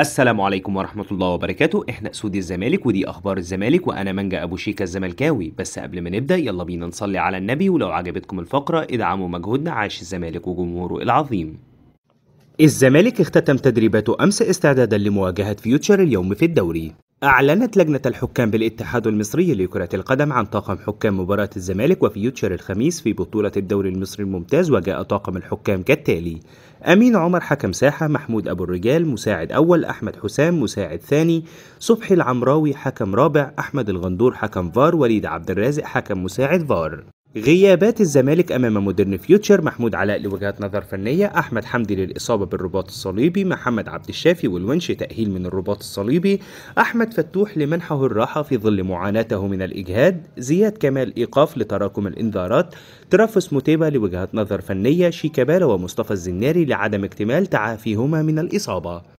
السلام عليكم ورحمة الله وبركاته احنا اسود الزمالك ودي اخبار الزمالك وانا منجا ابو شيكا الزملكاوي بس قبل ما نبدأ يلا بينا نصلي على النبي ولو عجبتكم الفقرة ادعموا مجهودنا عاش الزمالك وجمهوره العظيم الزمالك اختتم تدريباته امس استعدادا لمواجهة فيوتشر اليوم في الدوري أعلنت لجنة الحكام بالاتحاد المصري لكرة القدم عن طاقم حكام مباراة الزمالك وفيوتشر الخميس في بطولة الدوري المصري الممتاز وجاء طاقم الحكام كالتالي أمين عمر حكم ساحة محمود أبو الرجال مساعد أول أحمد حسام مساعد ثاني صبحي العمراوي حكم رابع أحمد الغندور حكم فار وليد عبد الرازق حكم مساعد فار غيابات الزمالك امام مودرن فيوتشر محمود علاء لوجهه نظر فنيه احمد حمدي للاصابه بالرباط الصليبي محمد عبد الشافي والونش تاهيل من الرباط الصليبي احمد فتوح لمنحه الراحه في ظل معاناته من الاجهاد زياد كمال ايقاف لتراكم الانذارات ترافس متيبه لوجهه نظر فنيه شيكابالا ومصطفى الزناري لعدم اكتمال تعافيهما من الاصابه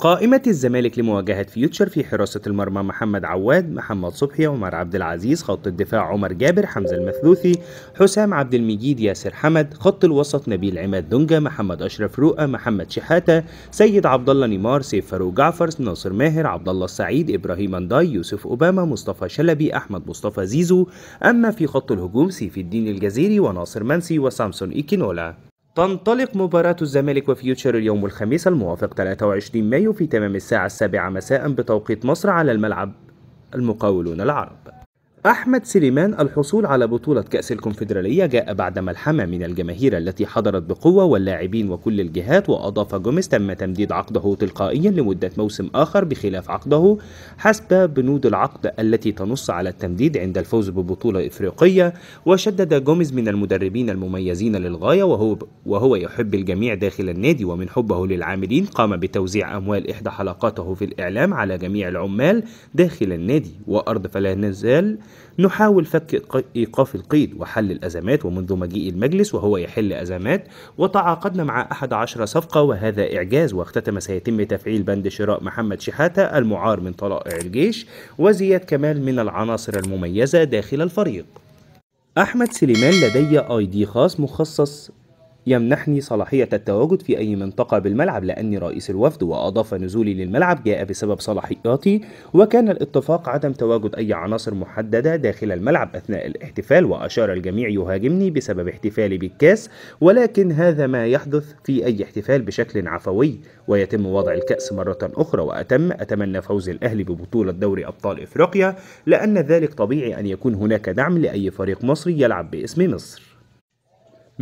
قائمة الزمالك لمواجهة فيوتشر في حراسة المرمى محمد عواد، محمد صبحي، عمر عبد العزيز، خط الدفاع عمر جابر، حمزة المثلوثي، حسام عبد المجيد، ياسر حمد، خط الوسط نبيل عماد دونجا، محمد أشرف رؤى، محمد شحاتة، سيد عبد الله نيمار، سيف فاروق جعفر، ناصر ماهر، عبد الله السعيد، إبراهيم أنداي، يوسف أوباما، مصطفى شلبي، أحمد مصطفى زيزو، أما في خط الهجوم سيف الدين الجزيري وناصر منسي وسامسون إيكينولا. تنطلق مباراة الزمالك وفيوتشر اليوم الخميس الموافق 23 مايو في تمام الساعة السابعة مساء بتوقيت مصر على الملعب المقاولون العرب أحمد سليمان الحصول على بطولة كأس الكونفدرالية جاء بعد ملحمة من الجماهير التي حضرت بقوة واللاعبين وكل الجهات وأضاف جوميز تم تمديد عقده تلقائيا لمدة موسم آخر بخلاف عقده حسب بنود العقد التي تنص على التمديد عند الفوز ببطولة إفريقية وشدد جوميز من المدربين المميزين للغاية وهو, وهو يحب الجميع داخل النادي ومن حبه للعاملين قام بتوزيع أموال إحدى حلقاته في الإعلام على جميع العمال داخل النادي وأرض فلا نزال نحاول فك إيقاف القيد وحل الأزمات ومنذ مجيء المجلس وهو يحل أزمات وتعاقدنا مع أحد عشر صفقة وهذا إعجاز واختتم سيتم تفعيل بند شراء محمد شحاتة المعار من طلائع الجيش وزياد كمال من العناصر المميزة داخل الفريق أحمد سليمان لدي آي دي خاص مخصص يمنحني صلاحية التواجد في أي منطقة بالملعب لأني رئيس الوفد وأضاف نزولي للملعب جاء بسبب صلاحياتي وكان الاتفاق عدم تواجد أي عناصر محددة داخل الملعب أثناء الاحتفال وأشار الجميع يهاجمني بسبب احتفالي بالكاس ولكن هذا ما يحدث في أي احتفال بشكل عفوي ويتم وضع الكأس مرة أخرى وأتم أتمنى فوز الأهلي ببطولة دوري أبطال إفريقيا لأن ذلك طبيعي أن يكون هناك دعم لأي فريق مصري يلعب باسم مصر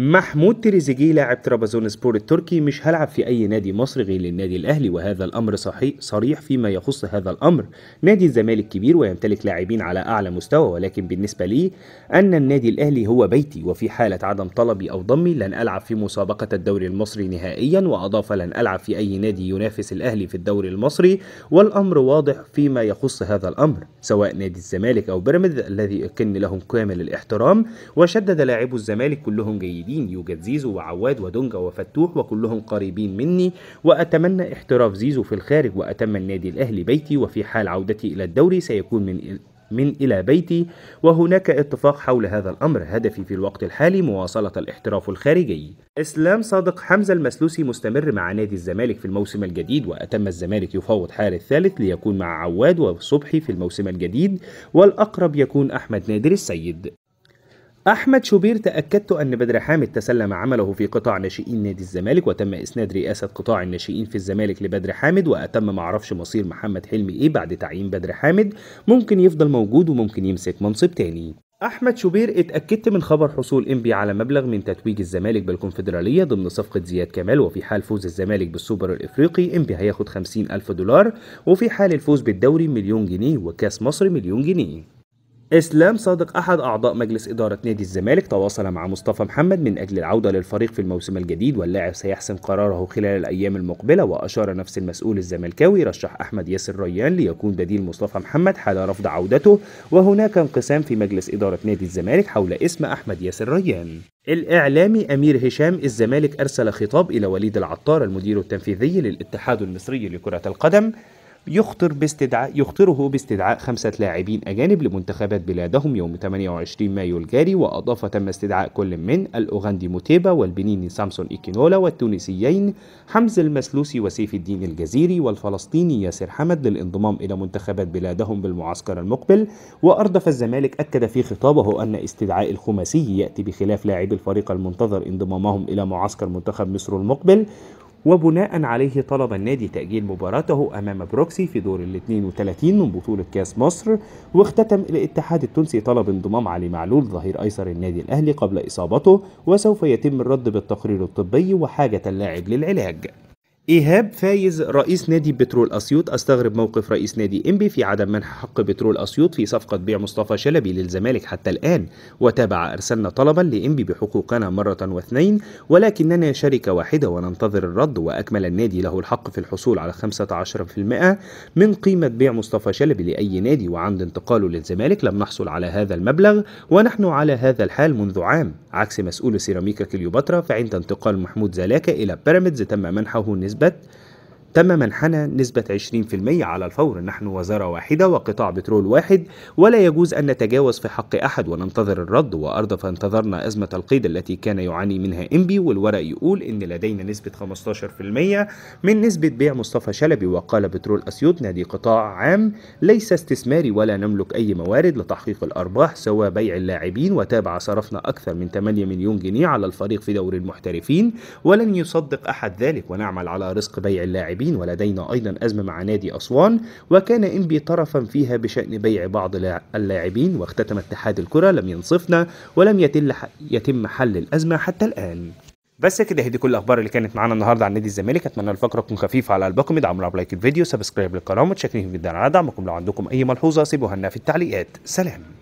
محمود تريزيجيه لاعب ترابزون سبور التركي مش هلعب في اي نادي مصري غير النادي الاهلي وهذا الامر صحيح صريح فيما يخص هذا الامر نادي الزمالك كبير ويمتلك لاعبين على اعلى مستوى ولكن بالنسبه لي ان النادي الاهلي هو بيتي وفي حاله عدم طلبي او ضمي لن العب في مسابقه الدوري المصري نهائيا واضاف لن العب في اي نادي ينافس الاهلي في الدوري المصري والامر واضح فيما يخص هذا الامر سواء نادي الزمالك او بيراميدز الذي اكن لهم كامل الاحترام وشدد لاعبو الزمالك كلهم جيدين قريبين يوجد زيزو وعواد ودونجا وفتوح وكلهم قريبين مني وأتمنى احتراف زيزو في الخارج وأتم النادي الأهلي بيتي وفي حال عودتي إلى الدوري سيكون من من إلى بيتي وهناك اتفاق حول هذا الأمر هدفي في الوقت الحالي مواصلة الاحتراف الخارجي إسلام صادق حمزة المسلوسي مستمر مع نادي الزمالك في الموسم الجديد وأتم الزمالك يفوض حال الثالث ليكون مع عواد وصبحي في الموسم الجديد والأقرب يكون أحمد نادر السيد أحمد شوبير تأكدت أن بدر حامد تسلم عمله في قطاع ناشئين نادي الزمالك وتم إسناد رئاسة قطاع الناشئين في الزمالك لبدر حامد وأتم معرفش مصير محمد حلمي إيه بعد تعيين بدر حامد ممكن يفضل موجود وممكن يمسك منصب تاني احمد شوبير اتاكدت من خبر حصول انبي على مبلغ من تتويج الزمالك بالكونفدراليه ضمن صفقه زياد كمال وفي حال فوز الزمالك بالسوبر الافريقي انبي هياخد 50 الف دولار وفي حال الفوز بالدوري مليون جنيه وكاس مصر مليون جنيه إسلام صادق أحد أعضاء مجلس إدارة نادي الزمالك تواصل مع مصطفى محمد من أجل العودة للفريق في الموسم الجديد واللاعب سيحسم قراره خلال الأيام المقبلة وأشار نفس المسؤول الزملكاوي رشح أحمد ياسر ريان ليكون بديل مصطفى محمد حال رفض عودته وهناك انقسام في مجلس إدارة نادي الزمالك حول اسم أحمد ياسر ريان الإعلامي أمير هشام الزمالك أرسل خطاب إلى وليد العطار المدير التنفيذي للاتحاد المصري لكرة القدم يخطر باستدعاء يخطره باستدعاء خمسة لاعبين أجانب لمنتخبات بلادهم يوم 28 مايو الجاري وأضاف تم استدعاء كل من الأوغندي موتيبا والبنيني سامسون إيكينولا والتونسيين حمزة المسلوسي وسيف الدين الجزيري والفلسطيني ياسر حمد للانضمام إلى منتخبات بلادهم بالمعسكر المقبل وأردف الزمالك أكد في خطابه أن استدعاء الخماسي يأتي بخلاف لاعبي الفريق المنتظر انضمامهم إلى معسكر منتخب مصر المقبل وبناء عليه طلب النادي تأجيل مباراته أمام بروكسي في دور ال 32 من بطولة كأس مصر واختتم الاتحاد التونسي طلب انضمام علي معلول ظهير أيسر النادي الأهلي قبل إصابته وسوف يتم الرد بالتقرير الطبي وحاجة اللاعب للعلاج إيهاب فايز رئيس نادي بترول أسيوط استغرب موقف رئيس نادي إنبي في عدم منح حق بترول أسيوط في صفقة بيع مصطفى شلبي للزمالك حتى الآن وتابع أرسلنا طلبا لإنبي بحقوقنا مرة واثنين ولكننا شركة واحدة وننتظر الرد وأكمل النادي له الحق في الحصول على 15% من قيمة بيع مصطفى شلبي لأي نادي وعند انتقاله للزمالك لم نحصل على هذا المبلغ ونحن على هذا الحال منذ عام عكس مسؤول سيراميكا كليوباترا فعند انتقال محمود زلاكا إلى بيراميدز تم منحه نسبة bet تم منحنا نسبة 20% على الفور نحن وزارة واحدة وقطاع بترول واحد ولا يجوز أن نتجاوز في حق أحد وننتظر الرد وأرض فانتظرنا أزمة القيد التي كان يعاني منها إنبي والورق يقول إن لدينا نسبة 15% من نسبة بيع مصطفى شلبي وقال بترول أسيوط نادي قطاع عام ليس استثماري ولا نملك أي موارد لتحقيق الأرباح سوى بيع اللاعبين وتابع صرفنا أكثر من 8 مليون جنيه على الفريق في دوري المحترفين ولن يصدق أحد ذلك ونعمل على رزق بيع اللاعبين اللاعبين ولدينا أيضا أزمة مع نادي أسوان وكان إنبي طرفا فيها بشأن بيع بعض اللاعبين واختتم اتحاد الكرة لم ينصفنا ولم يتم حل الأزمة حتى الآن بس كده هي دي كل الاخبار اللي كانت معانا النهارده عن نادي الزمالك اتمنى الفقره تكون خفيفه على قلبكم ادعموا لايك الفيديو سبسكرايب للقناه متشكرين جدا على دعمكم لو عندكم اي ملحوظه سيبوها لنا في التعليقات سلام